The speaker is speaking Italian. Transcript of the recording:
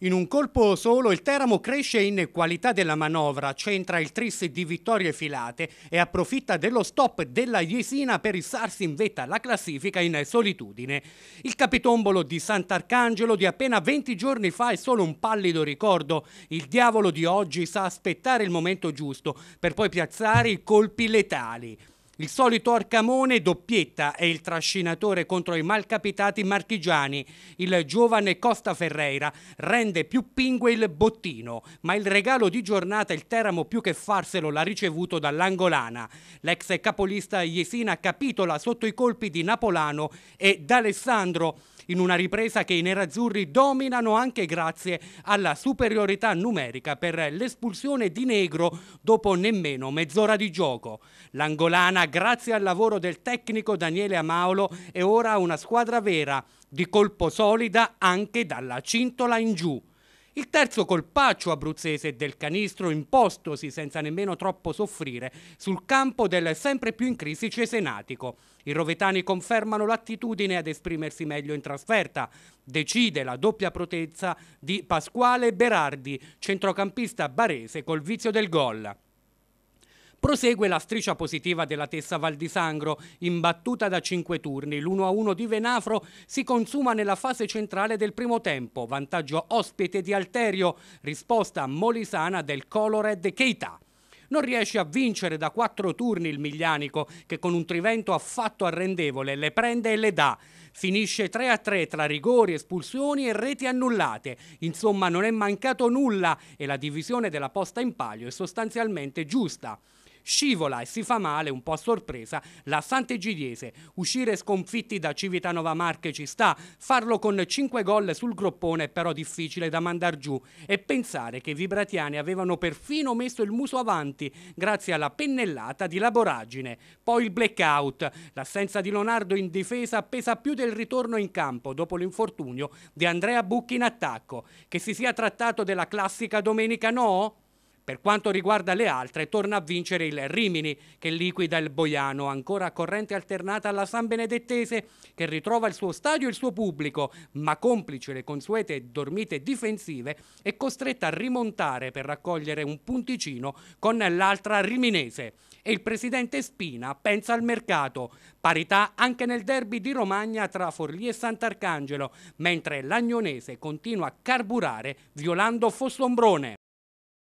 In un colpo solo il Teramo cresce in qualità della manovra, centra il tris di vittorie filate e approfitta dello stop della Jesina per issarsi in vetta alla classifica in solitudine. Il capitombolo di Sant'Arcangelo di appena 20 giorni fa è solo un pallido ricordo. Il diavolo di oggi sa aspettare il momento giusto per poi piazzare i colpi letali. Il solito Arcamone doppietta è il trascinatore contro i malcapitati marchigiani. Il giovane Costa Ferreira rende più pingue il bottino, ma il regalo di giornata il Teramo più che farselo l'ha ricevuto dall'Angolana. L'ex capolista Jesina capitola sotto i colpi di Napolano e d'Alessandro in una ripresa che i nerazzurri dominano anche grazie alla superiorità numerica per l'espulsione di Negro dopo nemmeno mezz'ora di gioco. L'angolana, grazie al lavoro del tecnico Daniele Amaolo, è ora una squadra vera, di colpo solida anche dalla cintola in giù. Il terzo colpaccio abruzzese del canistro impostosi senza nemmeno troppo soffrire sul campo del sempre più in crisi cesenatico. I rovetani confermano l'attitudine ad esprimersi meglio in trasferta. Decide la doppia protezza di Pasquale Berardi, centrocampista barese col vizio del gol. Prosegue la striscia positiva della Tessa Val di Sangro, imbattuta da 5 turni. L'1-1 di Venafro si consuma nella fase centrale del primo tempo. Vantaggio ospite di Alterio, risposta molisana del Colored Keita. Non riesce a vincere da quattro turni il Miglianico, che con un Trivento affatto arrendevole le prende e le dà. Finisce 3-3 tra rigori, espulsioni e reti annullate. Insomma, non è mancato nulla e la divisione della posta in palio è sostanzialmente giusta scivola e si fa male un po' a sorpresa la Sant'Egidiese. Uscire sconfitti da Civitanova Marche ci sta, farlo con 5 gol sul groppone è però difficile da mandar giù e pensare che i vibratiani avevano perfino messo il muso avanti grazie alla pennellata di Laboragine. Poi il blackout, l'assenza di Leonardo in difesa pesa più del ritorno in campo dopo l'infortunio di Andrea Bucchi in attacco. Che si sia trattato della classica domenica no? Per quanto riguarda le altre, torna a vincere il Rimini, che liquida il Boiano, ancora a corrente alternata alla San Benedettese, che ritrova il suo stadio e il suo pubblico, ma complice le consuete dormite difensive, è costretta a rimontare per raccogliere un punticino con l'altra riminese. E il presidente Spina pensa al mercato, parità anche nel derby di Romagna tra Forlì e Sant'Arcangelo, mentre l'Agnonese continua a carburare violando Fossombrone.